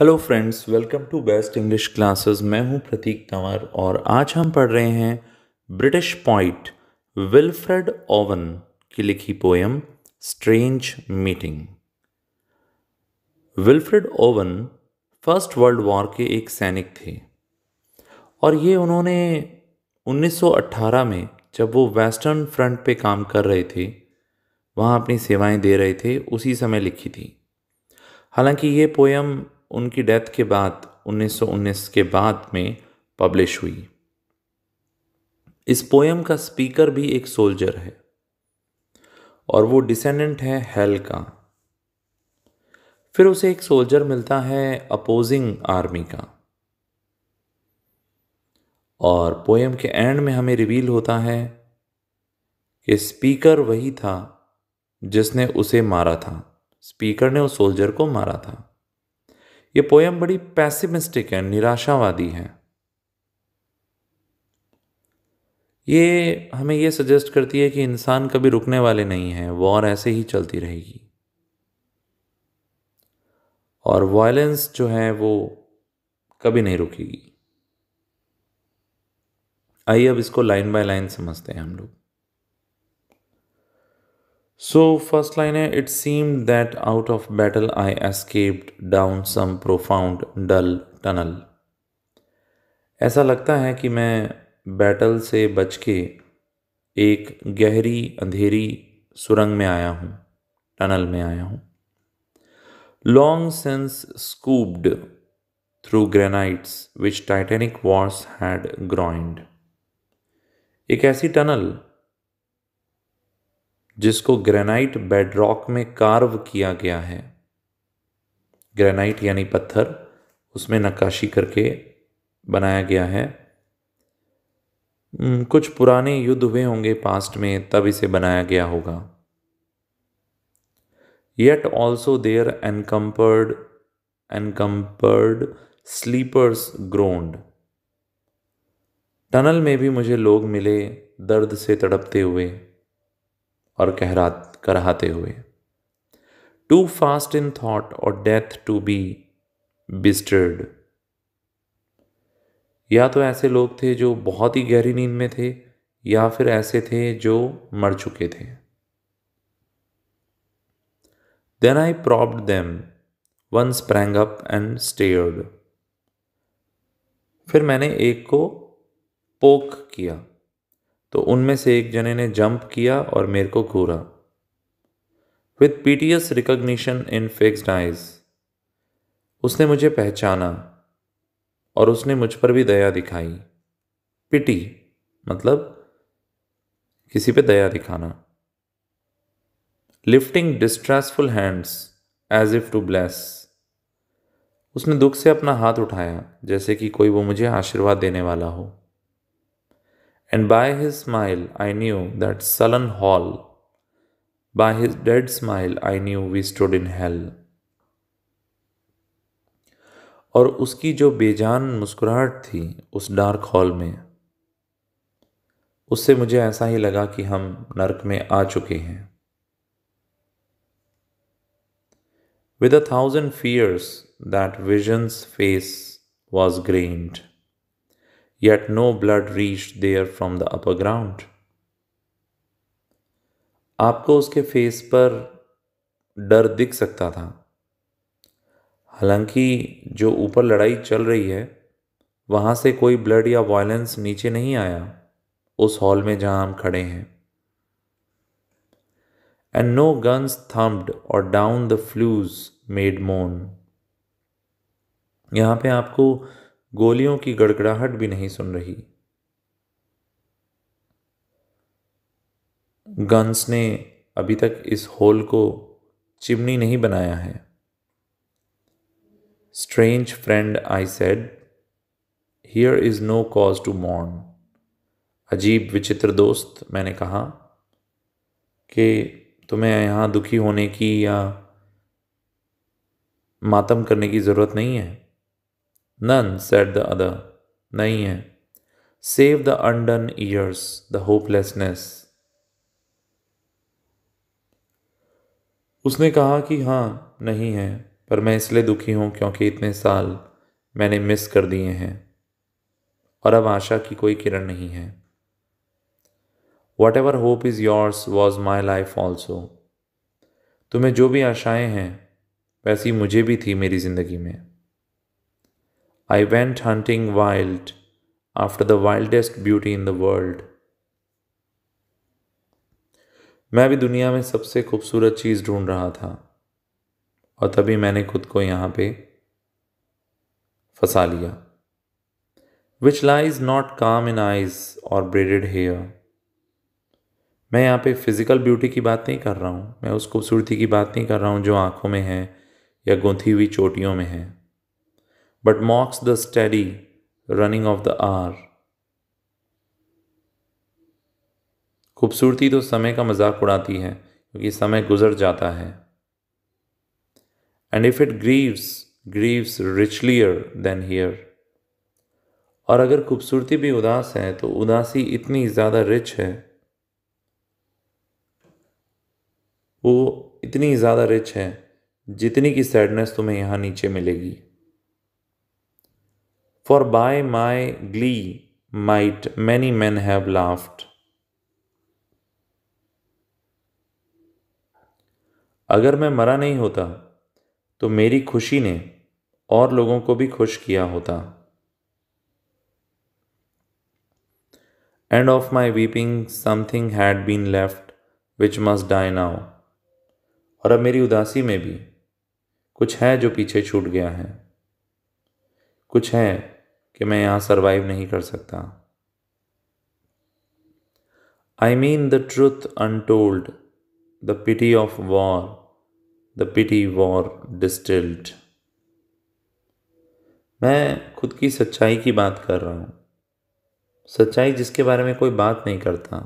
Hello friends welcome to best English classes मैं हूं प्रतीक तंवर और आज हम पढ़ रहे हैं ब्रिटिश पॉइंट विल्फ्रेड ओवन की लिखी poem strange meeting Wilfred Owen first world war के एक सैनिक थे और ये उन्होंने 1918 में जब वो वेस्टर्न फ्रंट पे काम कर रहे थे वहाँ अपनी सेवाएं दे रहे थे उसी समय लिखी थी हालांकि ये पोएम उनकी डेथ के बाद 1919 के बाद में पब्लिश हुई इस पोएम का स्पीकर भी एक सोल्जर है और वो डिसेंडेंट है हेल का फिर उसे एक सोल्जर मिलता है अपोजिंग आर्मी का और पोएम के एंड में हमें रिवील होता है कि स्पीकर वही था जिसने उसे मारा था स्पीकर ने उस सोल्जर को मारा था ये पोयम बड़ी पैसिमिस्टिक है निराशावादी है ये हमें ये सजेस्ट करती है कि इंसान कभी रुकने वाले नहीं हैं वॉर ऐसे ही चलती रहेगी और वायलेंस जो है वो कभी नहीं रुकेगी आइए अब इसको लाइन बाय लाइन समझते हैं हम लोग So, first line eh, it seemed that out of battle I escaped down some profound dull tunnel ऐसा लगता है कि मैं बैटल से बच के एक गहरी अंधेरी सुरंग में आया हूँ टनल में आया हूँ long since scooped through granites which titanic wars had groined एक ऐसी टनल जिसको ग्रेनाइट बेडरॉक में कार्व किया गया है ग्रेनाइट यानी पत्थर उसमें नक्काशी करके बनाया गया है हम्म, कुछ पुराने युद्ध हुए होंगे पास्ट में तब इसे बनाया गया होगा yet also there encumbered encumbered sleepers groaned tunnel में भी मुझे लोग मिले दर्द से तड़पते हुए और कहरा कराहते हुए टू फास्ट इन थॉट और डेथ टू बी बिस्टर्ड या तो ऐसे लोग थे जो बहुत ही गहरी नींद में थे या फिर ऐसे थे जो मर चुके थे then I probed them one sprang up and stared फिर मैंने एक को पोक किया तो उनमें से एक जने ने जंप किया और मेरे को घूरा with piteous recognition in fixed eyes उसने मुझे पहचाना और उसने मुझ पर भी दया दिखाई पिटी मतलब किसी पे दया दिखाना lifting distressful hands as if to bless उसने दुख से अपना हाथ उठाया जैसे कि कोई वो मुझे आशीर्वाद देने वाला हो and by his smile I knew that sullen hall. By his dead smile I knew we stood in hell. और उसकी जो बेजान मुस्कुराहट थी उस डार्क हॉल में उससे मुझे ऐसा ही लगा कि हम नरक में आ चुके हैं with a thousand fears that vision's face was grained yet no blood reached there from the upper ground आपको उसके फेस पर डर दिख सकता था हालांकि जो ऊपर लड़ाई चल रही है वहाँ से कोई ब्लड या वायलेंस नीचे नहीं आया उस हॉल में जहाँ हम खड़े हैं एंड नो गन्स थम्ड और down the flues made moan यहाँ पे आपको गोलियों की गड़गड़ाहट भी नहीं सुन रही गंस ने अभी तक इस होल को चिमनी नहीं बनाया है strange friend I said here is no cause to mourn अजीब विचित्र दोस्त मैंने कहा कि तुम्हें यहाँ दुखी होने की या मातम करने की ज़रूरत नहीं है None, said the other. नहीं है save the undone years the hopelessness उसने कहा कि हाँ नहीं है पर मैं इसलिए दुखी हूँ क्योंकि इतने साल मैंने मिस कर दिए हैं और अब आशा की कोई किरण नहीं है whatever hope is yours was my life also तुम्हें जो भी आशाएं हैं वैसी मुझे भी थी मेरी ज़िंदगी में I went hunting wild after the wildest beauty in the world. मैं भी दुनिया में सबसे खूबसूरत चीज़ ढूंढ रहा था और तभी मैंने खुद को यहाँ पे फंसा लिया विच lies not calm in eyes और ब्रेडेड हेयर मैं यहाँ पे फिज़िकल ब्यूटी की बात नहीं कर रहा हूँ मैं उस खूबसूरती की बात नहीं कर रहा हूँ जो आँखों में है या गुंथी हुई चोटियों में है but mocks the steady running of the hour. खूबसूरती तो समय का मजाक उड़ाती है क्योंकि समय गुजर जाता है and if it grieves grieves richlier than here और अगर खूबसूरती भी उदास है तो उदासी इतनी ज़्यादा रिच है वो इतनी ज़्यादा रिच है जितनी की सैडनेस तुम्हें यहाँ नीचे मिलेगी for by my glee might many men have laughed. अगर मैं मरा नहीं होता तो मेरी खुशी ने और लोगों को भी खुश किया होता and of my weeping something had been left which must die now और अब मेरी उदासी में भी कुछ है जो पीछे छूट गया है कुछ है कि मैं यहाँ सरवाइव नहीं कर सकता I mean the truth untold the pity of war the pity war distilled मैं खुद की सच्चाई की बात कर रहा हूँ सच्चाई जिसके बारे में कोई बात नहीं करता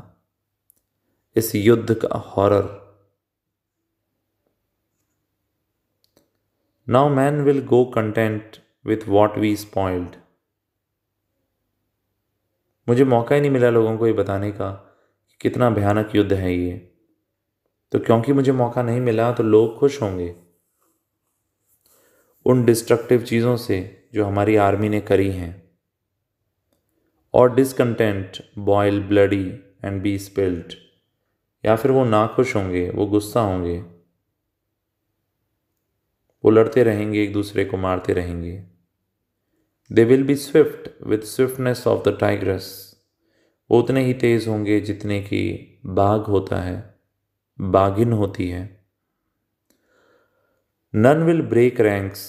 इस युद्ध का horror now men will go content with what we spoiled मुझे मौका ही नहीं मिला लोगों को ये बताने का कि कितना भयानक युद्ध है ये तो क्योंकि मुझे मौका नहीं मिला तो लोग खुश होंगे उन डिस्ट्रक्टिव चीज़ों से जो हमारी आर्मी ने करी हैं और discontent boil bloody and be spilt या फिर वो नाखुश होंगे वो गुस्सा होंगे वो लड़ते रहेंगे एक दूसरे को मारते रहेंगे they will be swift with swiftness of the tigress उतने ही तेज होंगे जितने की बाघ होता है बाघिन होती है none will break ranks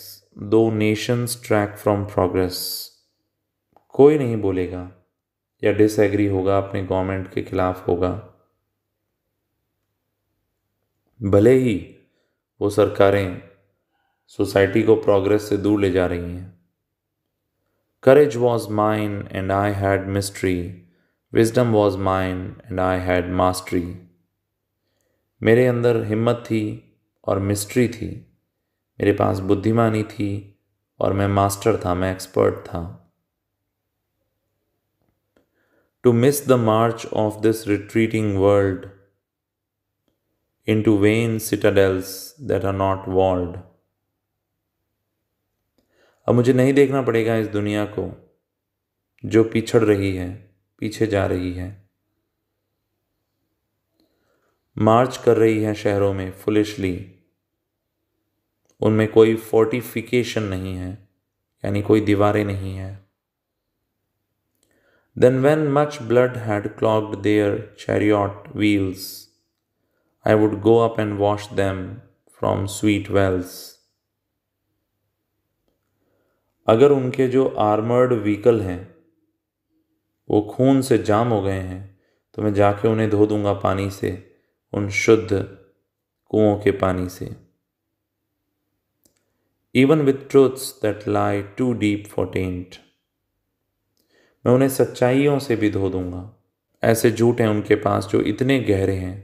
though nations trek from progress कोई नहीं बोलेगा या डिसएग्री होगा अपने गवर्नमेंट के खिलाफ होगा भले ही वो सरकारें सोसाइटी को प्रोग्रेस से दूर ले जा रही हैं Courage was mine, and I had mystery. Wisdom was mine and I had mastery मेरे अंदर हिम्मत थी और मिस्ट्री थी मेरे पास बुद्धिमानी थी और मैं मास्टर था मैं एक्सपर्ट था to miss the march of this retreating world into vain citadels that are not walled अब मुझे नहीं देखना पड़ेगा इस दुनिया को जो पिछड़ रही है पीछे जा रही है मार्च कर रही है शहरों में फुलिशली उनमें कोई फोर्टिफिकेशन नहीं है यानी कोई दीवारें नहीं है then when much blood had clogged their chariot wheels I would go up and wash them from sweet wells अगर उनके जो आर्मर्ड व्हीकल हैं वो खून से जाम हो गए हैं तो मैं जाके उन्हें धो दूंगा पानी से उन शुद्ध कुओं के पानी से even with truths that lie too deep for taint मैं उन्हें सच्चाइयों से भी धो दूंगा ऐसे झूठ हैं उनके पास जो इतने गहरे हैं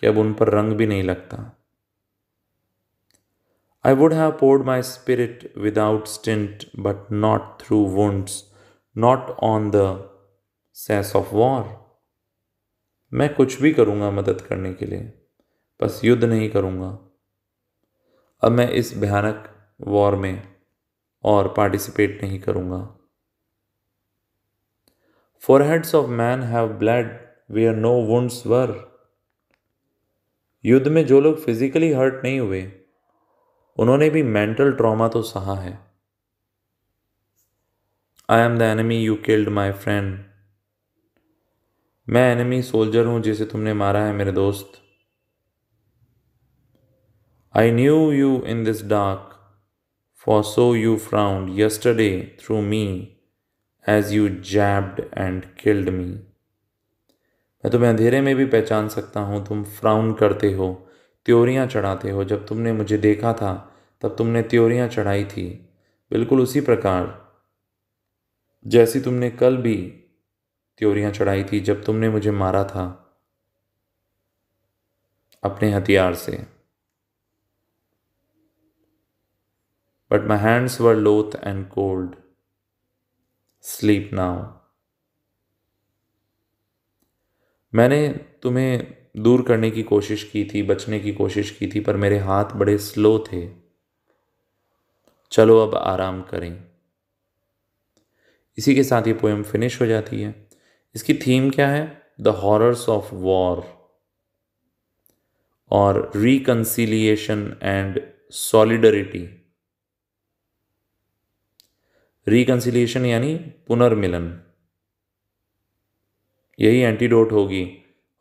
कि अब उन पर रंग भी नहीं लगता I would have poured my spirit without stint, but not through wounds, not on the cess of war मैं कुछ भी करूँगा मदद करने के लिए बस युद्ध नहीं करूँगा अब मैं इस भयानक वॉर में और पार्टिसिपेट नहीं करूँगा foreheads of men have bled where are no were युद्ध में जो लोग फिजिकली हर्ट नहीं हुए उन्होंने भी मेंटल ट्रॉमा तो सहा है I am the enemy you killed my friend मैं एनिमी सोल्जर हूं जिसे तुमने मारा है मेरे दोस्त I knew you in this dark for so you frowned yesterday through me as you jabbed and killed me मैं तुम्हें अंधेरे में भी पहचान सकता हूं तुम फ्राउन करते हो त्योरियाँ चढ़ाते हो जब तुमने मुझे देखा था तब तुमने त्योरियाँ चढ़ाई थी बिल्कुल उसी प्रकार जैसी तुमने कल भी त्योरियाँ चढ़ाई थी जब तुमने मुझे मारा था अपने हथियार से बट माई हैंड्स वर लोथ एंड कोल्ड स्लीप नाउ मैंने तुम्हें दूर करने की कोशिश की थी बचने की कोशिश की थी पर मेरे हाथ बड़े स्लो थे चलो अब आराम करें इसी के साथ ये पोएम फिनिश हो जाती है इसकी थीम क्या है द हॉरर्स ऑफ वॉर और रिकन्सिलिएशन एंड सॉलिडरिटी रिकन्सिलिएशन यानी पुनर्मिलन यही एंटीडोट होगी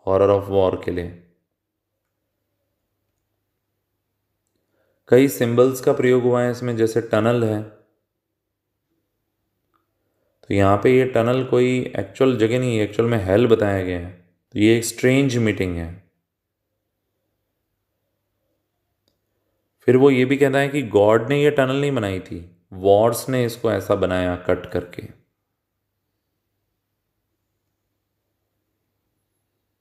हॉरर ऑफ वॉर के लिए कई सिंबल्स का प्रयोग हुआ है इसमें जैसे टनल है तो यहाँ पे ये टनल कोई एक्चुअल जगह नहीं है एक्चुअल में हेल बताया गया है तो ये एक स्ट्रेंज मीटिंग है फिर वो ये भी कहता है कि गॉड ने ये टनल नहीं बनाई थी वॉर्स ने इसको ऐसा बनाया कट करके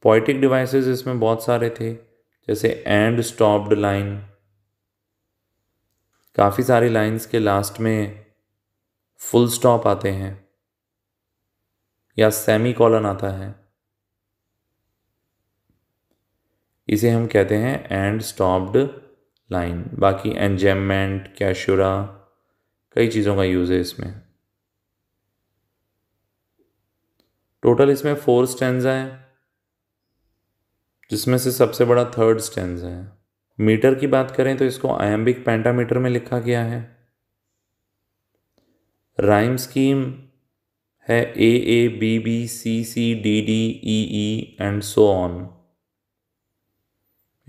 पोइटिक डिवाइसेस इसमें बहुत सारे थे जैसे एंड स्टॉप्ड लाइन काफ़ी सारी लाइंस के लास्ट में फुल स्टॉप आते हैं या सेमी कॉलन आता है इसे हम कहते हैं एंड स्टॉप्ड लाइन बाकी एंजेमेंट कैशुरा कई चीज़ों का यूज़ है इसमें टोटल इसमें फोर स्टेंजा है जिसमें से सबसे बड़ा थर्ड स्टेंज है मीटर की बात करें तो इसको आयम्बिक पेंटामीटर में लिखा गया है राइम स्कीम है A A B B C C D D E E and so on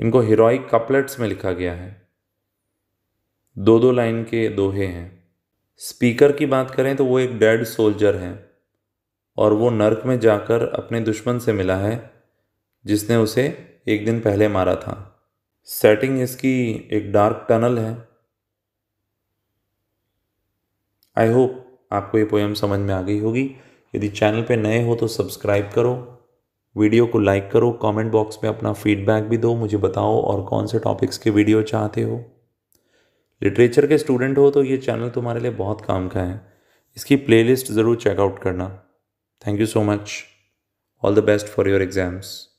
इनको हीरोइक कपलेट्स में लिखा गया है दो दो लाइन के दोहे हैं स्पीकर की बात करें तो वो एक डेड सोल्जर है और वो नर्क में जाकर अपने दुश्मन से मिला है जिसने उसे एक दिन पहले मारा था सेटिंग इसकी एक डार्क टनल है आई होप आपको ये पोएम समझ में आ गई होगी यदि चैनल पे नए हो तो सब्सक्राइब करो वीडियो को लाइक करो कमेंट बॉक्स में अपना फीडबैक भी दो मुझे बताओ और कौन से टॉपिक्स के वीडियो चाहते हो लिटरेचर के स्टूडेंट हो तो ये चैनल तुम्हारे लिए बहुत काम का है इसकी प्लेलिस्ट ज़रूर चेकआउट करना thank you so much all the best for your exams